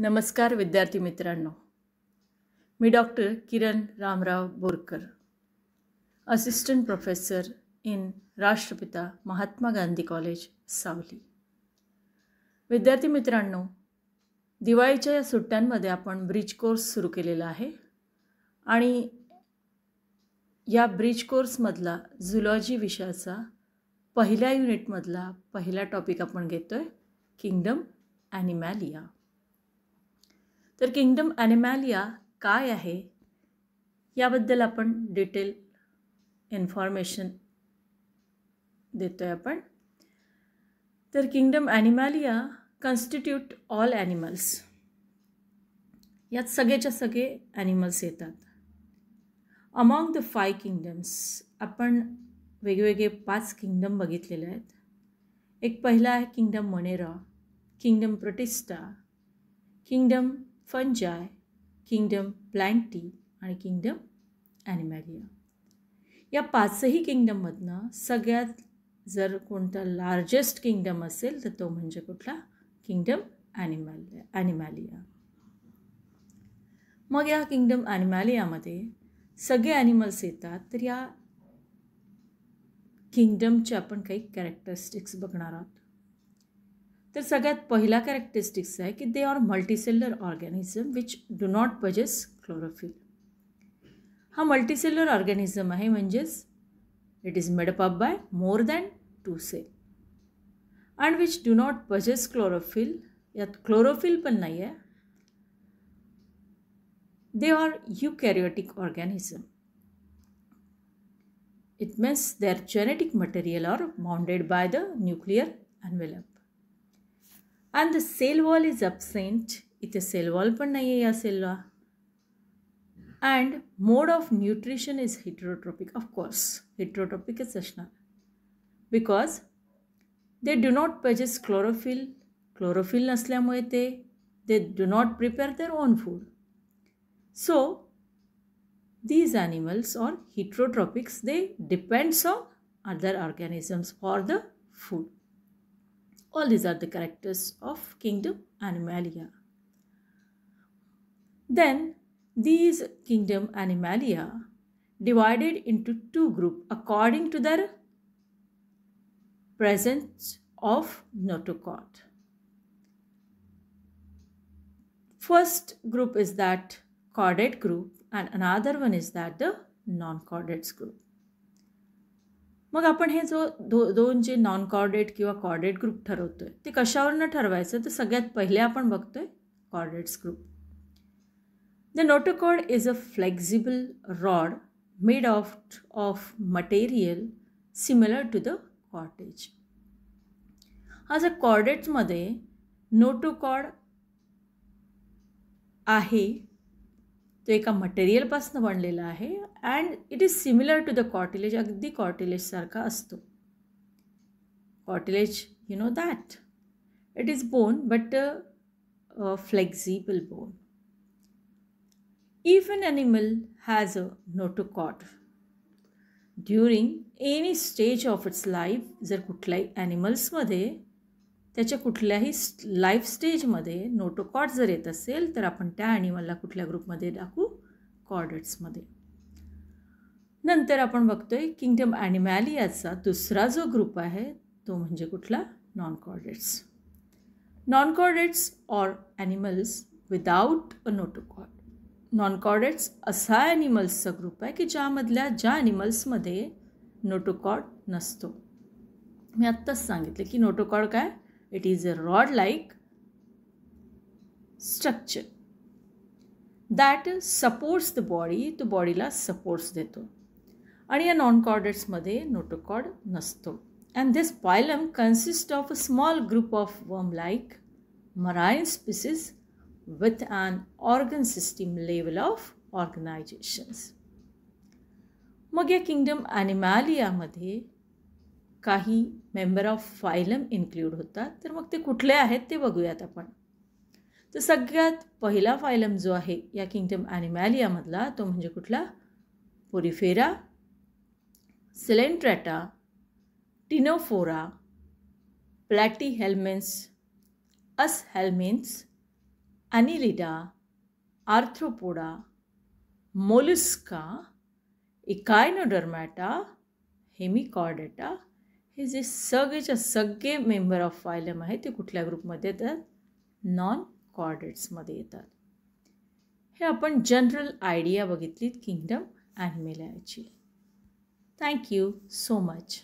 नमस्कार विद्यार्थी मित्रांनो मी doctor Kiran Ramrao Borkar assistant professor in Rashtrapita Mahatma Gandhi college सावली विद्यार्थी मित्रांनो दिवाळीच्या या सुट्ट्यांमध्ये आपण ब्रिज कोर्स सुरू केलेला आहे आणि या ब्रिज कोर्समधला झुलॉजी विषयाचा पहिल्या युनिटमधला पहिला टॉपिक आपण घेतो आहे किंगडम ॲनिमॅलिया तर किंगडम ॲनिमॅलिया काय आहे याबद्दल आपण डिटेल इन्फॉर्मेशन देतो आहे आपण तर kingdom Animalia constitute all animals यात सगळेच्या सगळे ॲनिमल्स येतात अमॉंग द फाय किंगडम्स आपण वेगवेगळे पाच किंगडम बघितलेले आहेत एक पहिला आहे kingdom Monera kingdom Protista kingdom Fungi kingdom Plantae आणि किंगडम ॲनिमॅलिया या पाचही किंगडममधनं सगळ्यात जर कोणता लार्जेस्ट किंगडम असेल तर तो म्हणजे कुठला किंगडम ॲनिमॅल ॲनिमॅलिया मग या किंगडम ॲनिमॅलियामध्ये सगळे ॲनिमल्स येतात तर या किंगडमचे आपण काही कॅरेक्टरिस्टिक्स बघणार आहोत तर सगळ्यात पहिला कॅरेक्टरिस्टिक्स आहे की they are multicellular organism which do not possess chlorophyll हा मल्टीसेल्युलर ऑर्गॅनिझम आहे म्हणजेच it is made up up by more than two cell and which do not possess chlorophyll यात क्लोरोफिल पण नाही आहे they are eukaryotic organism it means their genetic material are bounded by the nuclear envelope. and the cell wall is absent it is cell wall pan nahi hai cell wall and mode of nutrition is heterotrophic of course heterotrophic is sashna because they do not purchase chlorophyll chlorophyll nasliamule te they do not prepare their own food so these animals are heterotrophics they depends on other organisms for the food all these are the characters of kingdom Animalia. Then these kingdom Animalia divided into two groups according to their presence of notochord. First group is that chordate group and another one is that the non-chordates group. मग आपण हे जो दो दोन जे non chordate किंवा chordate group ठरवतो आहे ते कशावरनं ठरवायचं तर सगळ्यात पहिले आपण बघतो आहे chordates group the notochord is a flexible rod made of of material similar to the cartilage हा जर कॉर्डेट्समध्ये नोटोकॉर्ड आहे तो एका मटेरियलपासून बनलेला आहे and it is similar to the cartilage अगदी कॉटिलेजसारखा असतो cartilage you know that it is bone but flexible bone if an animal has a cord during any stage of its life जर कुठल्याही ॲनिमल्समध्ये त्याच्या कुठल्याही लाईफ स्टेजमध्ये नोटोकॉड जर येत असेल तर आपण त्या ॲनिमलला कुठल्या ग्रुपमध्ये टाकू कॉर्डट्समध्ये नंतर आपण बघतोय किंगडम ॲनिमॅलियाचा दुसरा जो ग्रुप आहे तो म्हणजे कुठला non chordates non chordates or animals without a notochord non chordates असा ॲनिमल्सचा ग्रुप आहे की ज्यामधल्या ज्या ॲनिमल्समध्ये नोटोकॉड नसतो मी आत्ताच सांगितलं की नोटोकॉड काय It is a rod-like structure that supports the body तो बॉडीला सपोर्ट्स देतो आणि या नॉन कॉर्डेट्समध्ये नोटोकॉर्ड नसतो and this phylum consist of a small group of worm like marine species with an organ system level of organizations. मग या kingdom ॲनिमॅलियामध्ये काही मेंबर ऑफ फायलम इन्क्ल्यूड होतात तर मग ते कुठले आहेत ते बघूयात आपण तर सगळ्यात पहिला फायलम जो आहे या किंगडम ॲनिमॅलियामधला तो म्हणजे कुठला Porifera Coelenterata Ctenophora Platyhelminthes Aschelminthes Annelida Arthropoda Mollusca Echinodermata Hemichordata हे जे सगळेच्या सगळे मेंबर ऑफ फायलम आहे ते कुठल्या ग्रुपमध्ये येतात नॉन कॉर्डेट्समध्ये येतात हे आपण जनरल आयडिया बघितलीत किंगडम ॲनिमेलाची थँक्यू सो मच